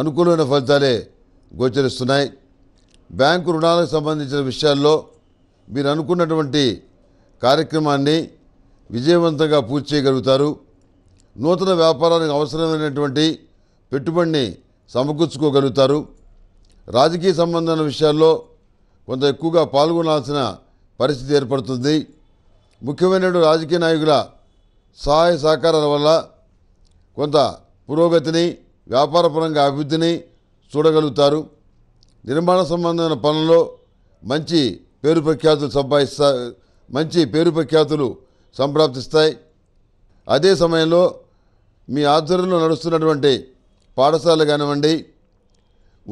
అనుకూలమైన ఫలితాలే గోచరిస్తున్నాయి బ్యాంకు రుణాలకు సంబంధించిన విషయాల్లో మీరు అనుకున్నటువంటి కార్యక్రమాన్ని విజయవంతంగా పూర్తి చేయగలుగుతారు నూతన వ్యాపారానికి అవసరమైనటువంటి పెట్టుబడిని సమకూర్చుకోగలుగుతారు రాజకీయ సంబంధమైన విషయాల్లో కొంత ఎక్కువగా పాల్గొనాల్సిన పరిస్థితి ఏర్పడుతుంది ముఖ్యమైన రాజకీయ నాయకుల సహాయ సహకారాల వల్ల కొంత పురోగతిని వ్యాపారపరంగా అభివృద్ధిని చూడగలుగుతారు నిర్మాణ సంబంధమైన పనుల్లో మంచి పేరు ప్రఖ్యాతులు సంపాదిస్తా మంచి పేరు ప్రఖ్యాతులు సంప్రాప్తిస్తాయి అదే సమయంలో మీ ఆధ్వర్యంలో నడుస్తున్నటువంటి పాఠశాలలు కానివ్వండి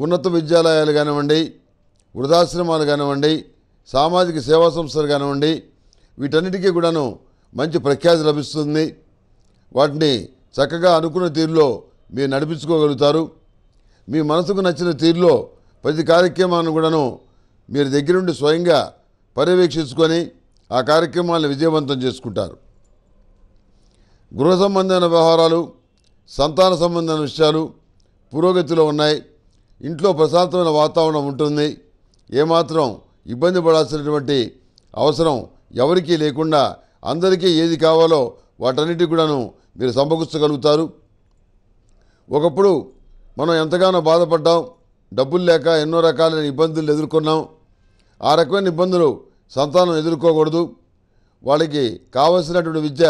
ఉన్నత విద్యాలయాలు కానివ్వండి వృధాశ్రమాలు కానివ్వండి సామాజిక సేవా సంస్థలు కానివ్వండి వీటన్నిటికీ కూడాను మంచి ప్రఖ్యాతి లభిస్తుంది వాటిని చక్కగా అనుకున్న తీరులో మీరు నడిపించుకోగలుగుతారు మీ మనసుకు నచ్చిన తీరులో ప్రతి కార్యక్రమాన్ని కూడాను మీరు దగ్గరుండి స్వయంగా పర్యవేక్షించుకొని ఆ కార్యక్రమాలను విజయవంతం చేసుకుంటారు గృహ సంబంధమైన వ్యవహారాలు సంతాన సంబంధమైన విషయాలు పురోగతిలో ఉన్నాయి ఇంట్లో ప్రశాంతమైన వాతావరణం ఉంటుంది ఏమాత్రం ఇబ్బంది పడాల్సినటువంటి అవసరం ఎవరికీ లేకుండా అందరికీ ఏది కావాలో వాటన్నిటి కూడాను మీరు సమకూర్చగలుగుతారు ఒకప్పుడు మనం ఎంతగానో బాధపడ్డాం డబ్బులు లేక ఎన్నో రకాలైన ఇబ్బందులు ఎదుర్కొన్నాం ఆ రకమైన ఇబ్బందులు సంతానం ఎదుర్కోకూడదు వాళ్ళకి కావలసినటువంటి విద్య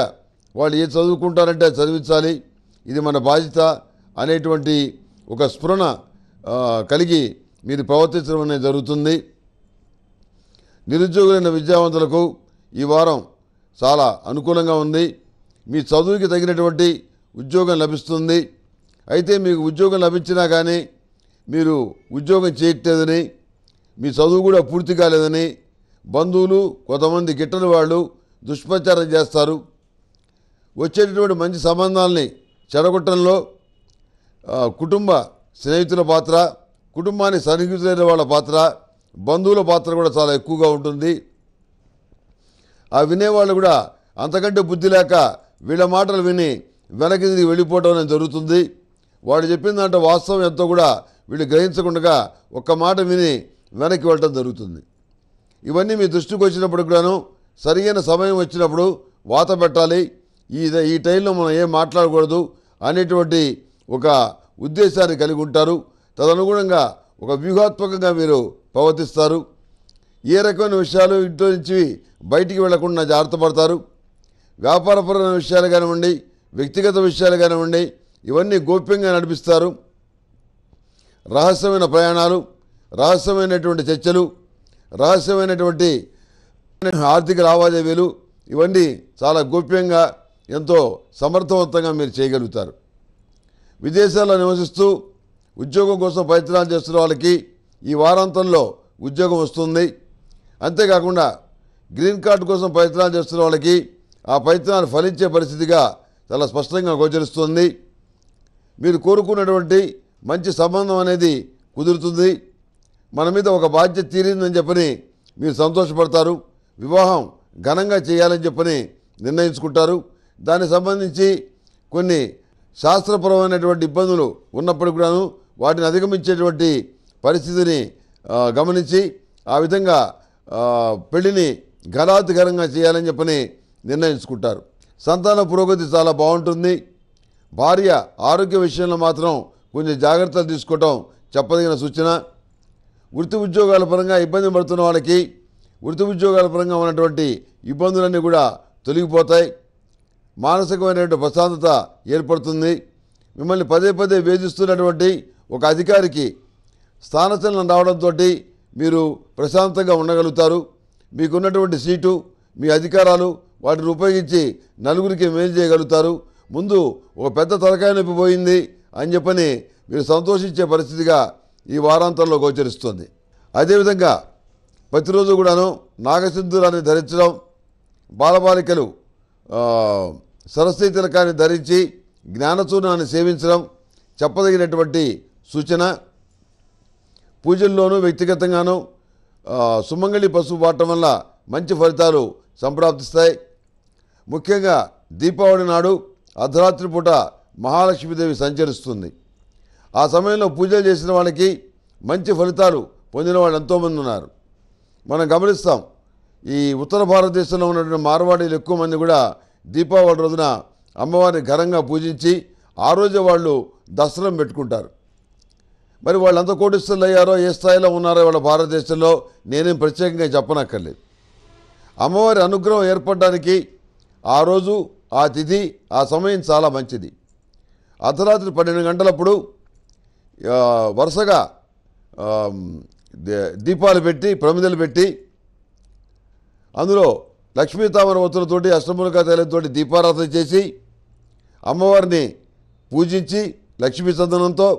వాళ్ళు ఏ చదువుకుంటారంటే చదివించాలి ఇది మన బాధ్యత అనేటువంటి ఒక స్ఫురణ కలిగి మీరు ప్రవర్తించడం అనేది జరుగుతుంది నిరుద్యోగులైన విద్యావంతులకు ఈ వారం చాలా అనుకూలంగా ఉంది మీ చదువుకి తగినటువంటి ఉద్యోగం లభిస్తుంది అయితే మీకు ఉద్యోగం లభించినా కానీ మీరు ఉద్యోగం చేయట్లేదని మీ చదువు కూడా పూర్తి కాలేదని బంధువులు కొంతమంది గిట్టని వాళ్ళు దుష్ప్రచారం చేస్తారు వచ్చేటటువంటి మంచి సంబంధాలని చెడగొట్టడంలో కుటుంబ స్నేహితుల పాత్ర కుటుంబాన్ని సన్నిహితులైన వాళ్ళ పాత్ర బంధువుల పాత్ర కూడా చాలా ఎక్కువగా ఉంటుంది ఆ వినేవాళ్ళు కూడా అంతకంటే బుద్ధి లేక వీళ్ళ మాటలు విని వెనక్కి వెళ్ళిపోవడం అనేది జరుగుతుంది వాడు చెప్పిన దాంట్లో వాస్తవం ఎంతో కూడా వీళ్ళు గ్రహించకుండా ఒక్క మాట విని వెనక్కి వెళ్ళటం జరుగుతుంది ఇవన్నీ మీ దృష్టికి వచ్చినప్పుడు కూడాను సరియైన సమయం వచ్చినప్పుడు వాత పెట్టాలి ఈ ఈ టైంలో మనం ఏం మాట్లాడకూడదు అనేటువంటి ఒక ఉద్దేశాన్ని కలిగి ఉంటారు తదనుగుణంగా ఒక వ్యూహాత్మకంగా మీరు ప్రవర్తిస్తారు ఏ రకమైన విషయాలు ఇంట్లో నుంచి బయటికి వెళ్లకుండా జాగ్రత్త పడతారు వ్యాపారపరమైన విషయాలు కానివ్వండి వ్యక్తిగత విషయాలు కానివ్వండి ఇవన్నీ గోప్యంగా నడిపిస్తారు రహస్యమైన ప్రయాణాలు రహస్యమైనటువంటి చర్చలు రహస్యమైనటువంటి ఆర్థిక లావాదేవీలు ఇవన్నీ చాలా గోప్యంగా ఎంతో సమర్థవంతంగా మీరు చేయగలుగుతారు విదేశాల్లో నివసిస్తూ ఉద్యోగం కోసం ప్రయత్నాలు చేస్తున్న వాళ్ళకి ఈ వారాంతంలో ఉద్యోగం వస్తుంది అంతేకాకుండా గ్రీన్ కార్డు కోసం ప్రయత్నాలు చేస్తున్న వాళ్ళకి ఆ ప్రయత్నాలు ఫలించే పరిస్థితిగా చాలా స్పష్టంగా గోచరిస్తుంది మీరు కోరుకున్నటువంటి మంచి సంబంధం అనేది కుదురుతుంది మన మీద ఒక బాధ్యత తీరిందని చెప్పని మీరు సంతోషపడతారు వివాహం ఘనంగా చేయాలని చెప్పని నిర్ణయించుకుంటారు దానికి సంబంధించి కొన్ని శాస్త్రపరమైనటువంటి ఇబ్బందులు ఉన్నప్పటికి కూడాను వాటిని అధిగమించేటువంటి పరిస్థితిని గమనించి ఆ విధంగా పెళ్ళిని గలాతికరంగా చేయాలని చెప్పని నిర్ణయించుకుంటారు సంతాన పురోగతి చాలా బాగుంటుంది భార్య ఆరోగ్య విషయంలో మాత్రం కొంచెం జాగ్రత్తలు తీసుకోవటం చెప్పదగిన సూచన వృత్తి ఉద్యోగాల పరంగా ఇబ్బంది పడుతున్న వాళ్ళకి వృత్తి ఉద్యోగాల పరంగా ఉన్నటువంటి ఇబ్బందులన్నీ కూడా తొలగిపోతాయి మానసికమైనటువంటి ప్రశాంతత ఏర్పడుతుంది మిమ్మల్ని పదే పదే వేధిస్తున్నటువంటి ఒక అధికారికి స్థానచలనం రావడంతో మీరు ప్రశాంతంగా ఉండగలుగుతారు మీకున్నటువంటి సీటు మీ అధికారాలు వాటిని ఉపయోగించి నలుగురికి మేలు చేయగలుగుతారు ముందు ఒక పెద్ద తలకాయ నొప్పి పోయింది అని చెప్పని మీరు సంతోషించే పరిస్థితిగా ఈ వారాంతంలో గోచరిస్తుంది అదేవిధంగా ప్రతిరోజు కూడాను నాగసింధురాన్ని ధరించడం బాలబాలికలు సరస్వతి తిలకాన్ని ధరించి జ్ఞానచూర్ణాన్ని సేవించడం చెప్పదగినటువంటి సూచన పూజల్లోనూ వ్యక్తిగతంగానూ సుమంగళి పసుపు వాడటం వల్ల మంచి ఫలితాలు సంప్రాప్తిస్తాయి ముఖ్యంగా దీపావళి నాడు అర్ధరాత్రి పూట మహాలక్ష్మీదేవి సంచరిస్తుంది ఆ సమయంలో పూజలు చేసిన వాళ్ళకి మంచి ఫలితాలు పొందిన వాళ్ళు ఎంతోమంది ఉన్నారు మనం గమనిస్తాం ఈ ఉత్తర భారతదేశంలో ఉన్నటువంటి మార్వాడీలు ఎక్కువ మంది కూడా దీపావళి రోజున అమ్మవారిని ఘనంగా పూజించి ఆ రోజే వాళ్ళు దసరం పెట్టుకుంటారు మరి వాళ్ళు ఎంత కోటిస్తులు అయ్యారో ఏ స్థాయిలో ఉన్నారో వాళ్ళ భారతదేశంలో నేనేం ప్రత్యేకంగా చెప్పనక్కర్లేదు అమ్మవారి అనుగ్రహం ఏర్పడడానికి ఆ రోజు ఆ తిథి ఆ సమయం చాలా మంచిది అర్ధరాత్రి పన్నెండు గంటలప్పుడు వరుసగా దీపాలు పెట్టి ప్రమిదలు పెట్టి అందులో లక్ష్మీతామర ఒత్తులతోటి అష్టములకా తైలంతోటి దీపారాధన చేసి అమ్మవారిని పూజించి లక్ష్మీ చందనంతో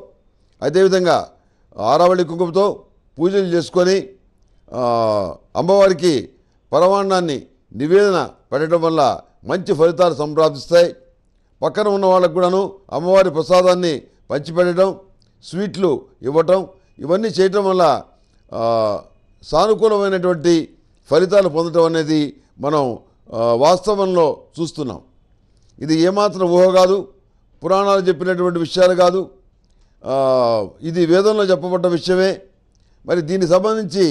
అదేవిధంగా ఆరావళి కుంకుమతో పూజలు చేసుకొని అమ్మవారికి పరమాన్నాన్ని నివేదన పెట్టడం వల్ల మంచి ఫలితాలు సంప్రాప్తిస్తాయి పక్కన ఉన్న వాళ్ళకు కూడాను అమ్మవారి ప్రసాదాన్ని పంచిపెట్టడం స్వీట్లు ఇవ్వటం ఇవన్నీ చేయటం వల్ల సానుకూలమైనటువంటి ఫలితాలు పొందటం అనేది మనం వాస్తవంలో చూస్తున్నాం ఇది ఏమాత్రం ఊహ కాదు పురాణాలు చెప్పినటువంటి విషయాలు కాదు ఇది వేదంలో చెప్పబడ్డ విషయమే మరి దీనికి సంబంధించి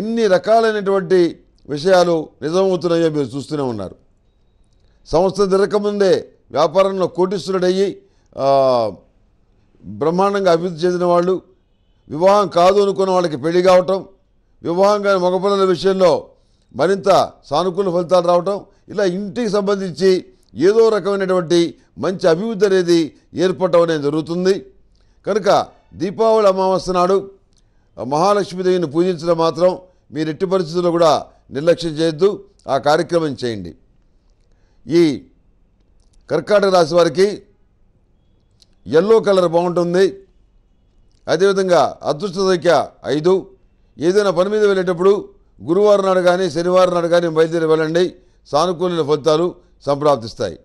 ఎన్ని రకాలైనటువంటి విషయాలు నిజమవుతున్నాయో మీరు చూస్తూనే ఉన్నారు సంస్థ తిరగకముందే వ్యాపారంలో కోటీశ్వరుడయ్యి బ్రహ్మాండంగా అభివృద్ధి చెందిన వాళ్ళు వివాహం కాదు అనుకున్న వాళ్ళకి పెళ్లి కావటం వివాహం కాని మగపిల్లల విషయంలో మరింత సానుకూల ఫలితాలు రావటం ఇలా ఇంటికి సంబంధించి ఏదో రకమైనటువంటి మంచి అభివృద్ధి అనేది ఏర్పడటం అనేది జరుగుతుంది కనుక దీపావళి అమావాస్య నాడు మహాలక్ష్మీదేవిని పూజించడం మాత్రం మీరు ఎట్టి పరిస్థితుల్లో కూడా నిర్లక్ష్యం చేయొద్దు ఆ కార్యక్రమం చేయండి ఈ కర్కాటక రాశి వారికి ఎల్లో కలర్ బాగుంటుంది అదేవిధంగా అదృష్ట సంఖ్య ఐదు ఏదైనా పని మీద వెళ్ళేటప్పుడు గురువారం నాడు కానీ శనివారం నాడు కానీ బయలుదేరి వెళ్ళండి సానుకూల ఫలితాలు సంప్రాప్తిస్తాయి